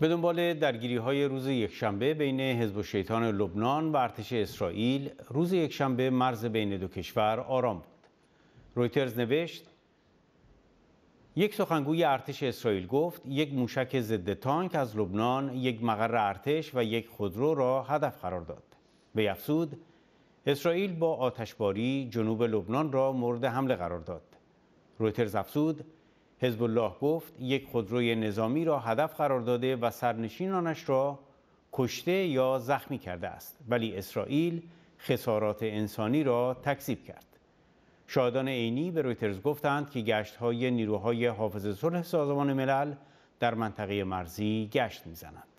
به دنبال درگیری های روز یکشنبه بین حزب شیطان لبنان و ارتش اسرائیل روز یکشنبه مرز بین دو کشور آرام بود رویترز نوشت یک سخنگوی ارتش اسرائیل گفت یک موشک ضد تانک از لبنان یک مقر ارتش و یک خودرو را هدف قرار داد به افزود اسرائیل با آتشباری جنوب لبنان را مورد حمله قرار داد رویترز افزود حزب الله گفت یک خودروی نظامی را هدف قرار داده و سرنشینانش را کشته یا زخمی کرده است ولی اسرائیل خسارات انسانی را تکذیب کرد شاهدان عینی به رویترز گفتند که گشت های نیروهای حافظ صلح سازمان ملل در منطقه مرزی گشت میزنند